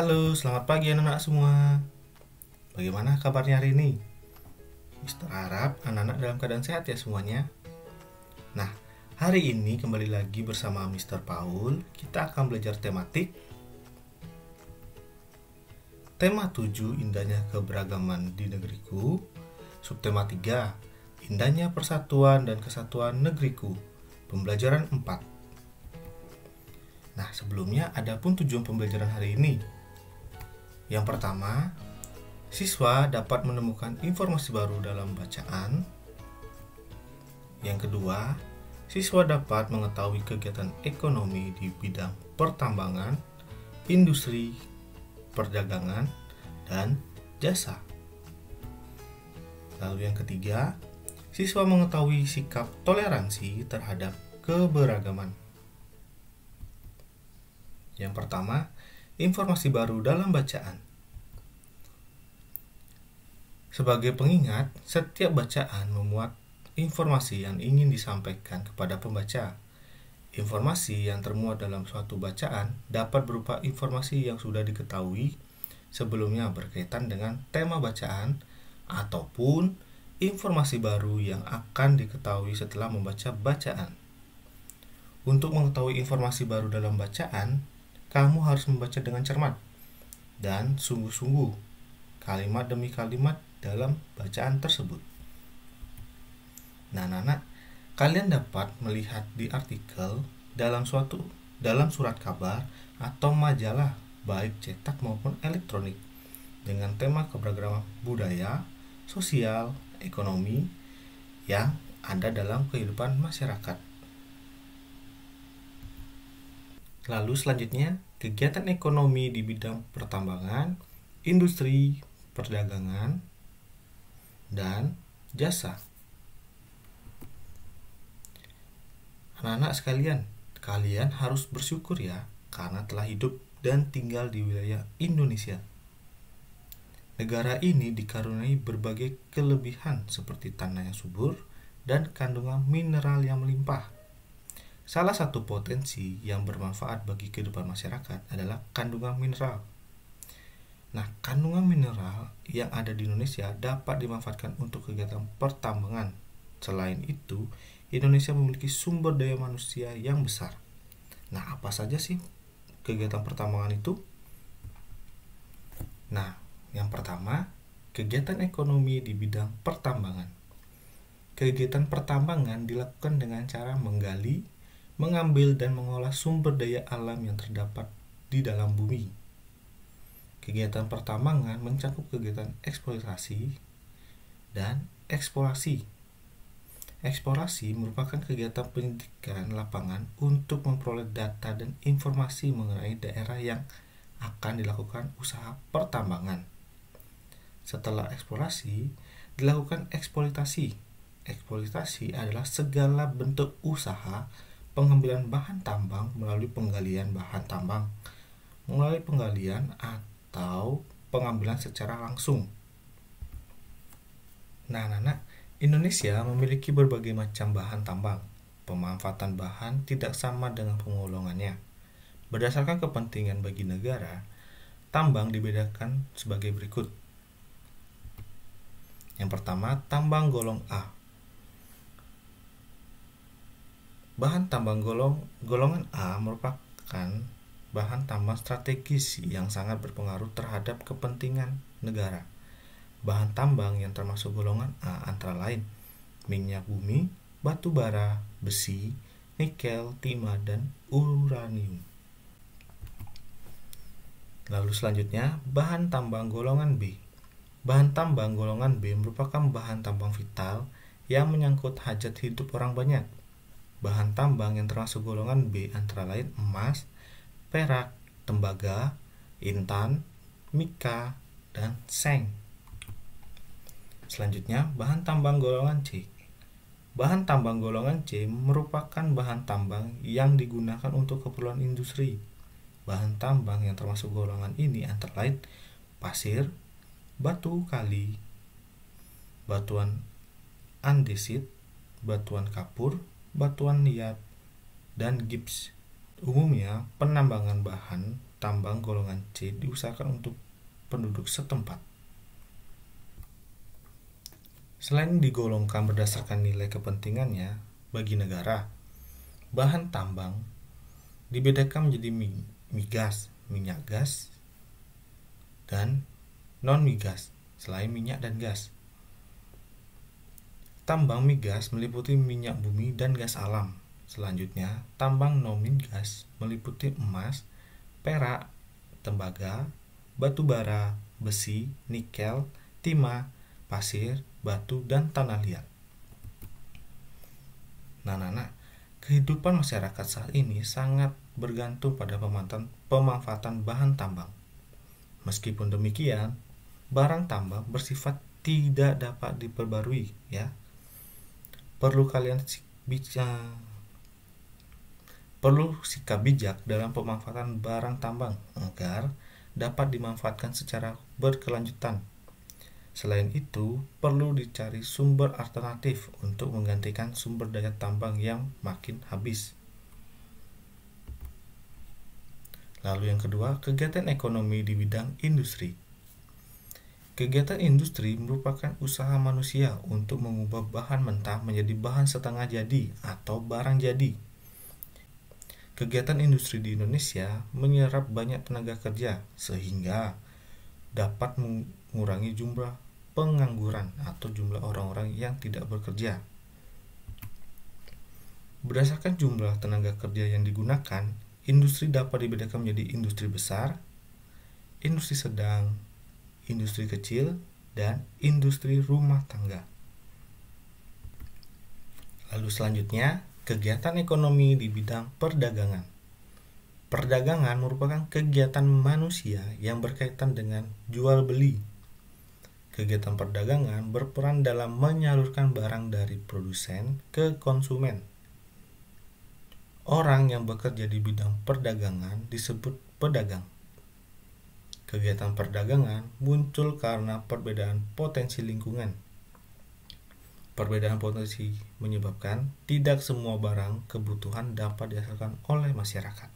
Halo, selamat pagi anak-anak semua. Bagaimana kabarnya hari ini? Mister Arab, anak-anak dalam keadaan sehat ya semuanya? Nah, hari ini kembali lagi bersama Mister Paul, kita akan belajar tematik Tema 7 Indahnya Keberagaman di Negeriku Subtema 3 Indahnya Persatuan dan Kesatuan Negeriku Pembelajaran 4 Nah sebelumnya ada pun tujuan pembelajaran hari ini yang pertama, siswa dapat menemukan informasi baru dalam bacaan. Yang kedua, siswa dapat mengetahui kegiatan ekonomi di bidang pertambangan, industri, perdagangan, dan jasa. Lalu yang ketiga, siswa mengetahui sikap toleransi terhadap keberagaman. Yang pertama, informasi baru dalam bacaan. Sebagai pengingat, setiap bacaan memuat informasi yang ingin disampaikan kepada pembaca. Informasi yang termuat dalam suatu bacaan dapat berupa informasi yang sudah diketahui sebelumnya berkaitan dengan tema bacaan ataupun informasi baru yang akan diketahui setelah membaca bacaan. Untuk mengetahui informasi baru dalam bacaan, kamu harus membaca dengan cermat dan sungguh-sungguh kalimat demi kalimat dalam bacaan tersebut. Nah, anak-anak, kalian dapat melihat di artikel dalam suatu dalam surat kabar atau majalah baik cetak maupun elektronik dengan tema keberagaman budaya, sosial, ekonomi yang ada dalam kehidupan masyarakat. Lalu selanjutnya, kegiatan ekonomi di bidang pertambangan, industri, perdagangan, dan jasa. Anak-anak sekalian, kalian harus bersyukur ya karena telah hidup dan tinggal di wilayah Indonesia. Negara ini dikaruniai berbagai kelebihan seperti tanah yang subur dan kandungan mineral yang melimpah. Salah satu potensi yang bermanfaat bagi kehidupan masyarakat adalah kandungan mineral. Nah, kandungan mineral yang ada di Indonesia dapat dimanfaatkan untuk kegiatan pertambangan. Selain itu, Indonesia memiliki sumber daya manusia yang besar. Nah, apa saja sih kegiatan pertambangan itu? Nah, yang pertama, kegiatan ekonomi di bidang pertambangan. Kegiatan pertambangan dilakukan dengan cara menggali, mengambil dan mengolah sumber daya alam yang terdapat di dalam bumi. Kegiatan pertambangan mencakup kegiatan eksploitasi dan eksplorasi. Eksplorasi merupakan kegiatan pendidikan lapangan untuk memperoleh data dan informasi mengenai daerah yang akan dilakukan usaha pertambangan. Setelah eksplorasi, dilakukan eksploitasi. Eksploitasi adalah segala bentuk usaha pengambilan bahan tambang melalui penggalian bahan tambang melalui penggalian atau pengambilan secara langsung. Nah, anak-anak, Indonesia memiliki berbagai macam bahan tambang. Pemanfaatan bahan tidak sama dengan pengolongannya. Berdasarkan kepentingan bagi negara, tambang dibedakan sebagai berikut. Yang pertama, tambang golong A Bahan tambang golong golongan A merupakan bahan tambang strategis yang sangat berpengaruh terhadap kepentingan negara. Bahan tambang yang termasuk golongan A antara lain minyak bumi, batu bara, besi, nikel, timah, dan uranium. Lalu selanjutnya, bahan tambang golongan B. Bahan tambang golongan B merupakan bahan tambang vital yang menyangkut hajat hidup orang banyak Bahan tambang yang termasuk golongan B antara lain emas, perak, tembaga, intan, mika, dan seng. Selanjutnya, bahan tambang golongan C. Bahan tambang golongan C merupakan bahan tambang yang digunakan untuk keperluan industri. Bahan tambang yang termasuk golongan ini antara lain pasir, batu kali, batuan andesit, batuan kapur, batuan liat, dan gips. Umumnya, penambangan bahan tambang golongan C diusahakan untuk penduduk setempat. Selain digolongkan berdasarkan nilai kepentingannya bagi negara, bahan tambang dibedakan menjadi migas, minyak gas, dan non-migas selain minyak dan gas. Tambang migas meliputi minyak bumi dan gas alam. Selanjutnya, tambang non gas meliputi emas, perak, tembaga, batu bara, besi, nikel, timah, pasir, batu, dan tanah liat. Nah, nah, nah, kehidupan masyarakat saat ini sangat bergantung pada pemanfaatan, pemanfaatan bahan tambang. Meskipun demikian, barang tambang bersifat tidak dapat diperbarui, ya, perlu kalian bisa perlu sikap bijak dalam pemanfaatan barang tambang agar dapat dimanfaatkan secara berkelanjutan. Selain itu, perlu dicari sumber alternatif untuk menggantikan sumber daya tambang yang makin habis. Lalu yang kedua, kegiatan ekonomi di bidang industri. Kegiatan industri merupakan usaha manusia untuk mengubah bahan mentah menjadi bahan setengah jadi atau barang jadi. Kegiatan industri di Indonesia menyerap banyak tenaga kerja sehingga dapat mengurangi jumlah pengangguran atau jumlah orang-orang yang tidak bekerja. Berdasarkan jumlah tenaga kerja yang digunakan, industri dapat dibedakan menjadi industri besar, industri sedang, industri kecil, dan industri rumah tangga. Lalu selanjutnya, kegiatan ekonomi di bidang perdagangan. Perdagangan merupakan kegiatan manusia yang berkaitan dengan jual beli. Kegiatan perdagangan berperan dalam menyalurkan barang dari produsen ke konsumen. Orang yang bekerja di bidang perdagangan disebut pedagang kegiatan perdagangan muncul karena perbedaan potensi lingkungan. Perbedaan potensi menyebabkan tidak semua barang kebutuhan dapat dihasilkan oleh masyarakat.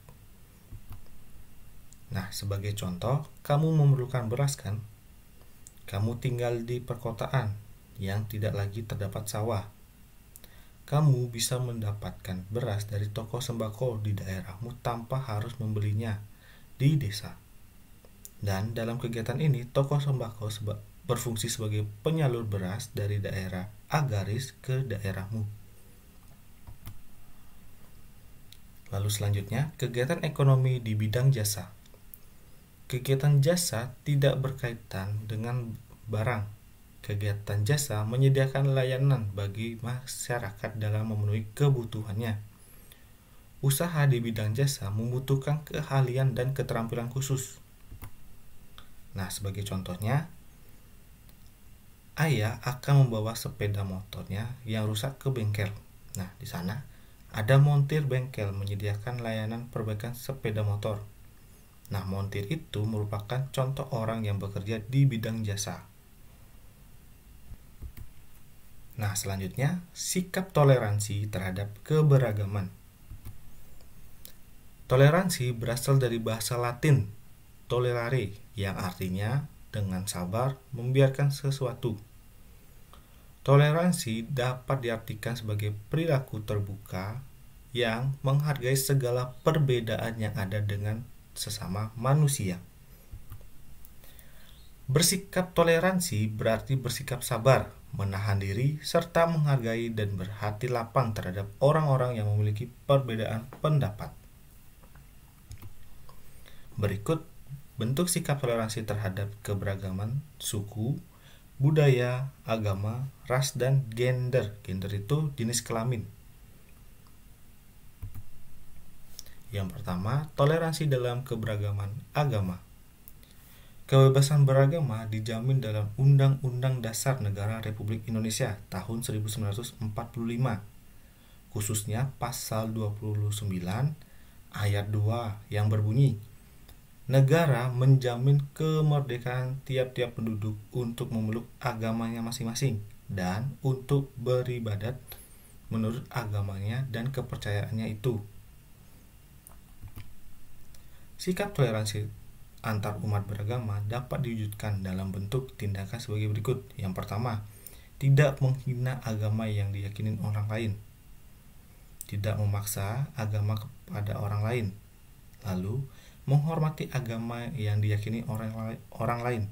Nah, sebagai contoh, kamu memerlukan beras kan? Kamu tinggal di perkotaan yang tidak lagi terdapat sawah. Kamu bisa mendapatkan beras dari toko sembako di daerahmu tanpa harus membelinya di desa dan dalam kegiatan ini, tokoh sembako seba berfungsi sebagai penyalur beras dari daerah Agaris ke daerahmu. Lalu selanjutnya, kegiatan ekonomi di bidang jasa. Kegiatan jasa tidak berkaitan dengan barang. Kegiatan jasa menyediakan layanan bagi masyarakat dalam memenuhi kebutuhannya. Usaha di bidang jasa membutuhkan keahlian dan keterampilan khusus Nah, sebagai contohnya, ayah akan membawa sepeda motornya yang rusak ke bengkel. Nah, di sana ada montir bengkel menyediakan layanan perbaikan sepeda motor. Nah, montir itu merupakan contoh orang yang bekerja di bidang jasa. Nah, selanjutnya sikap toleransi terhadap keberagaman. Toleransi berasal dari bahasa Latin tolerare yang artinya dengan sabar membiarkan sesuatu. Toleransi dapat diartikan sebagai perilaku terbuka yang menghargai segala perbedaan yang ada dengan sesama manusia. Bersikap toleransi berarti bersikap sabar, menahan diri, serta menghargai dan berhati lapang terhadap orang-orang yang memiliki perbedaan pendapat. Berikut bentuk sikap toleransi terhadap keberagaman suku, budaya, agama, ras, dan gender. Gender itu jenis kelamin. Yang pertama, toleransi dalam keberagaman agama. Kebebasan beragama dijamin dalam Undang-Undang Dasar Negara Republik Indonesia tahun 1945, khususnya pasal 29 ayat 2 yang berbunyi Negara menjamin kemerdekaan tiap-tiap penduduk untuk memeluk agamanya masing-masing dan untuk beribadat menurut agamanya dan kepercayaannya itu. Sikap toleransi antar umat beragama dapat diwujudkan dalam bentuk tindakan sebagai berikut. Yang pertama, tidak menghina agama yang diyakini orang lain. Tidak memaksa agama kepada orang lain. Lalu, menghormati agama yang diyakini orang lain, orang lain,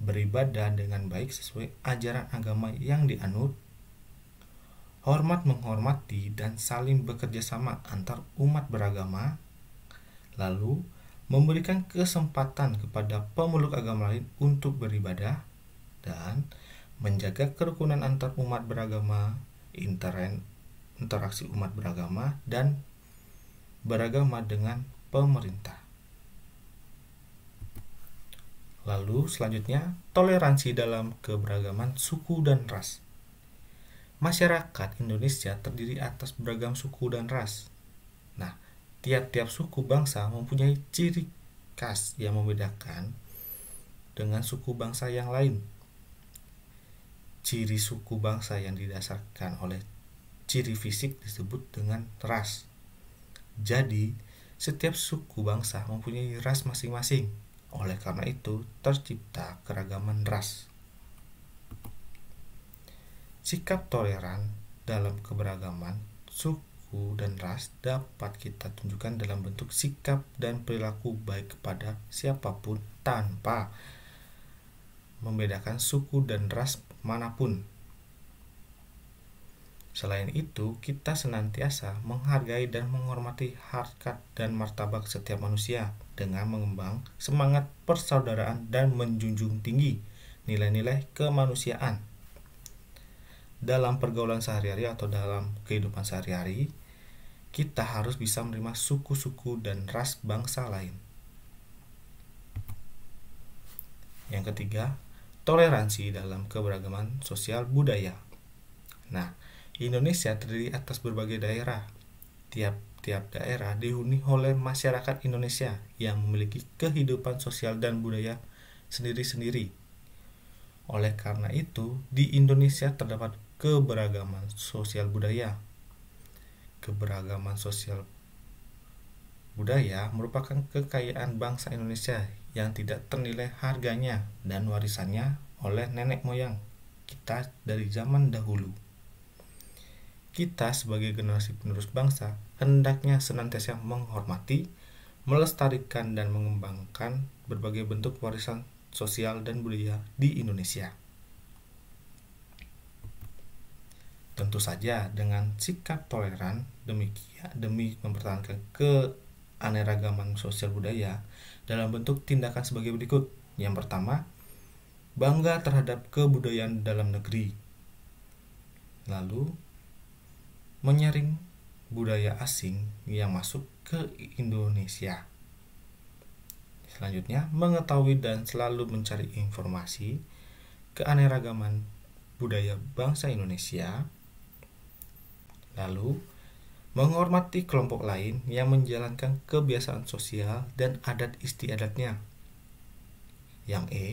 beribadah dengan baik sesuai ajaran agama yang dianut, hormat menghormati dan saling bekerja sama antar umat beragama, lalu memberikan kesempatan kepada pemeluk agama lain untuk beribadah dan menjaga kerukunan antar umat beragama, interaksi umat beragama dan beragama dengan pemerintah. Lalu selanjutnya, toleransi dalam keberagaman suku dan ras. Masyarakat Indonesia terdiri atas beragam suku dan ras. Nah, tiap-tiap suku bangsa mempunyai ciri khas yang membedakan dengan suku bangsa yang lain. Ciri suku bangsa yang didasarkan oleh ciri fisik disebut dengan ras. Jadi, setiap suku bangsa mempunyai ras masing-masing. Oleh karena itu, tercipta keragaman ras. Sikap toleran dalam keberagaman suku dan ras dapat kita tunjukkan dalam bentuk sikap dan perilaku baik kepada siapapun tanpa membedakan suku dan ras manapun. Selain itu, kita senantiasa menghargai dan menghormati harkat dan martabat setiap manusia dengan mengembang semangat persaudaraan dan menjunjung tinggi nilai-nilai kemanusiaan. Dalam pergaulan sehari-hari atau dalam kehidupan sehari-hari, kita harus bisa menerima suku-suku dan ras bangsa lain. Yang ketiga, toleransi dalam keberagaman sosial budaya. Nah, Indonesia terdiri atas berbagai daerah. Tiap-tiap daerah dihuni oleh masyarakat Indonesia yang memiliki kehidupan sosial dan budaya sendiri-sendiri. Oleh karena itu, di Indonesia terdapat keberagaman sosial budaya. Keberagaman sosial budaya merupakan kekayaan bangsa Indonesia yang tidak ternilai harganya dan warisannya oleh nenek moyang kita dari zaman dahulu kita sebagai generasi penerus bangsa hendaknya senantiasa menghormati, melestarikan dan mengembangkan berbagai bentuk warisan sosial dan budaya di Indonesia. Tentu saja dengan sikap toleran demikian demi mempertahankan keaneragaman sosial budaya dalam bentuk tindakan sebagai berikut. Yang pertama, bangga terhadap kebudayaan dalam negeri. Lalu, menyaring budaya asing yang masuk ke Indonesia. Selanjutnya, mengetahui dan selalu mencari informasi keanekaragaman budaya bangsa Indonesia. Lalu, menghormati kelompok lain yang menjalankan kebiasaan sosial dan adat istiadatnya. Yang E,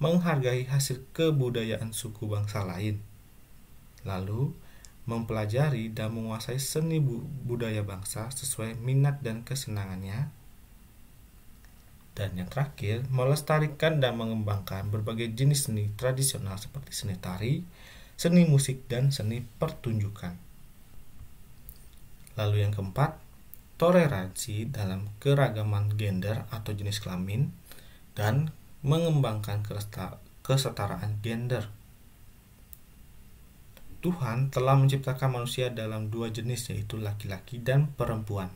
menghargai hasil kebudayaan suku bangsa lain. Lalu, mempelajari dan menguasai seni budaya bangsa sesuai minat dan kesenangannya. Dan yang terakhir, melestarikan dan mengembangkan berbagai jenis seni tradisional seperti seni tari, seni musik, dan seni pertunjukan. Lalu yang keempat, toleransi dalam keragaman gender atau jenis kelamin dan mengembangkan kesetaraan gender. Tuhan telah menciptakan manusia dalam dua jenis yaitu laki-laki dan perempuan.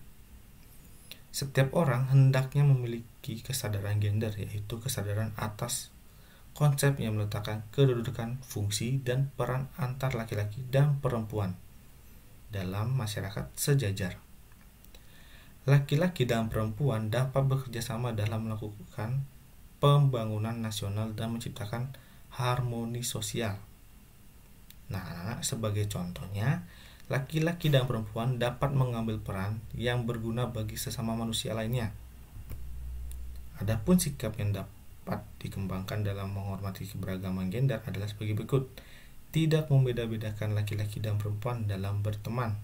Setiap orang hendaknya memiliki kesadaran gender yaitu kesadaran atas konsep yang meletakkan kedudukan, fungsi, dan peran antar laki-laki dan perempuan dalam masyarakat sejajar. Laki-laki dan perempuan dapat bekerjasama dalam melakukan pembangunan nasional dan menciptakan harmoni sosial sebagai contohnya, laki-laki dan perempuan dapat mengambil peran yang berguna bagi sesama manusia lainnya. Adapun sikap yang dapat dikembangkan dalam menghormati keberagaman gender adalah sebagai berikut: tidak membeda-bedakan laki-laki dan perempuan dalam berteman.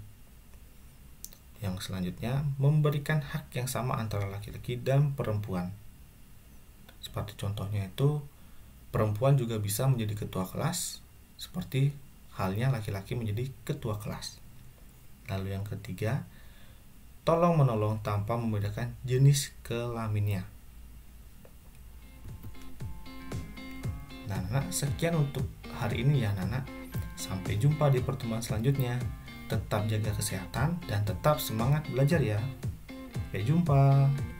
Yang selanjutnya, memberikan hak yang sama antara laki-laki dan perempuan. Seperti contohnya itu, perempuan juga bisa menjadi ketua kelas, seperti halnya laki-laki menjadi ketua kelas. Lalu yang ketiga, tolong menolong tanpa membedakan jenis kelaminnya. Nah, Nana, sekian untuk hari ini ya, Nana. Sampai jumpa di pertemuan selanjutnya. Tetap jaga kesehatan dan tetap semangat belajar ya. Sampai jumpa.